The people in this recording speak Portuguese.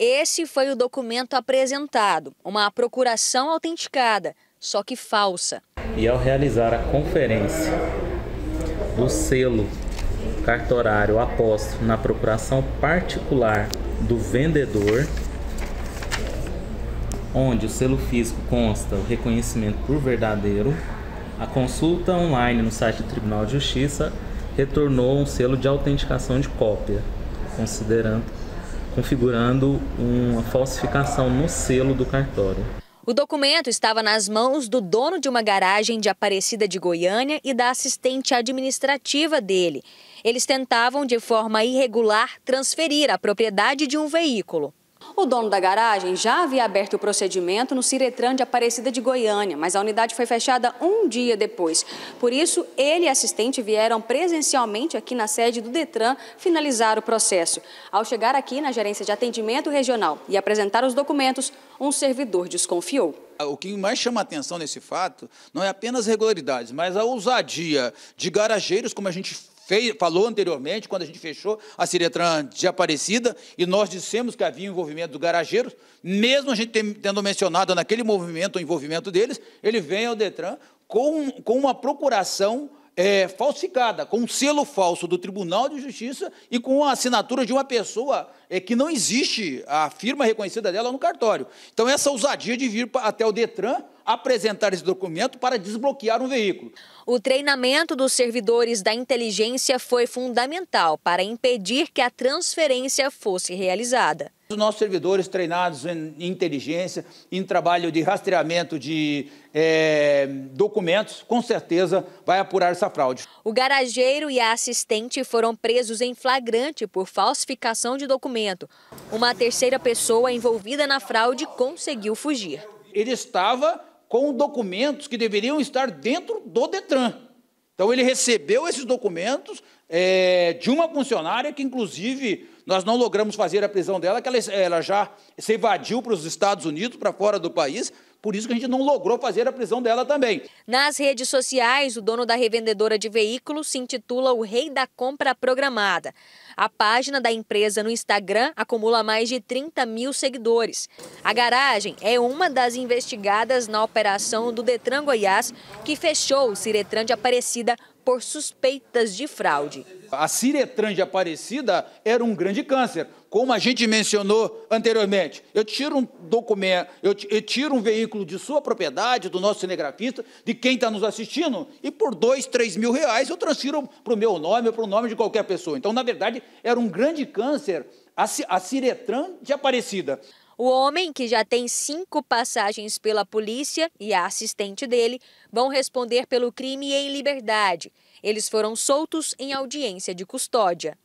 Esse foi o documento apresentado, uma procuração autenticada, só que falsa. E ao realizar a conferência do selo cartorário aposto na procuração particular do vendedor, onde o selo físico consta o reconhecimento por verdadeiro, a consulta online no site do Tribunal de Justiça retornou um selo de autenticação de cópia, considerando configurando uma falsificação no selo do cartório. O documento estava nas mãos do dono de uma garagem de Aparecida de Goiânia e da assistente administrativa dele. Eles tentavam, de forma irregular, transferir a propriedade de um veículo. O dono da garagem já havia aberto o procedimento no Ciretran de Aparecida de Goiânia, mas a unidade foi fechada um dia depois. Por isso, ele e assistente vieram presencialmente aqui na sede do Detran finalizar o processo. Ao chegar aqui na gerência de atendimento regional e apresentar os documentos, um servidor desconfiou. O que mais chama atenção nesse fato não é apenas regularidades, mas a ousadia de garageiros, como a gente fez, falou anteriormente, quando a gente fechou a Ciretran de Aparecida, e nós dissemos que havia envolvimento do garageiro, mesmo a gente tendo mencionado naquele movimento o envolvimento deles, ele vem ao Detran com, com uma procuração é, falsificada, com um selo falso do Tribunal de Justiça e com a assinatura de uma pessoa é, que não existe a firma reconhecida dela no cartório. Então, essa ousadia de vir até o Detran apresentar esse documento para desbloquear um veículo. O treinamento dos servidores da inteligência foi fundamental para impedir que a transferência fosse realizada. Os nossos servidores treinados em inteligência, em trabalho de rastreamento de é, documentos, com certeza vai apurar essa fraude. O garageiro e a assistente foram presos em flagrante por falsificação de documento. Uma terceira pessoa envolvida na fraude conseguiu fugir. Ele estava com documentos que deveriam estar dentro do Detran. Então, ele recebeu esses documentos é, de uma funcionária que, inclusive, nós não logramos fazer a prisão dela, que ela, ela já se evadiu para os Estados Unidos, para fora do país, por isso que a gente não logrou fazer a prisão dela também. Nas redes sociais, o dono da revendedora de veículos se intitula o rei da compra programada. A página da empresa no Instagram acumula mais de 30 mil seguidores. A garagem é uma das investigadas na operação do Detran Goiás, que fechou o Ciretran de Aparecida por suspeitas de fraude. A Ciretran de Aparecida era um grande câncer, como a gente mencionou anteriormente. Eu tiro um documento, eu, tiro um veículo de sua propriedade, do nosso cinegrafista, de quem está nos assistindo, e por dois, três mil reais eu transfiro para o meu nome ou para o nome de qualquer pessoa. Então, na verdade, era um grande câncer a Ciretran de Aparecida. O homem, que já tem cinco passagens pela polícia, e a assistente dele vão responder pelo crime em liberdade. Eles foram soltos em audiência de custódia.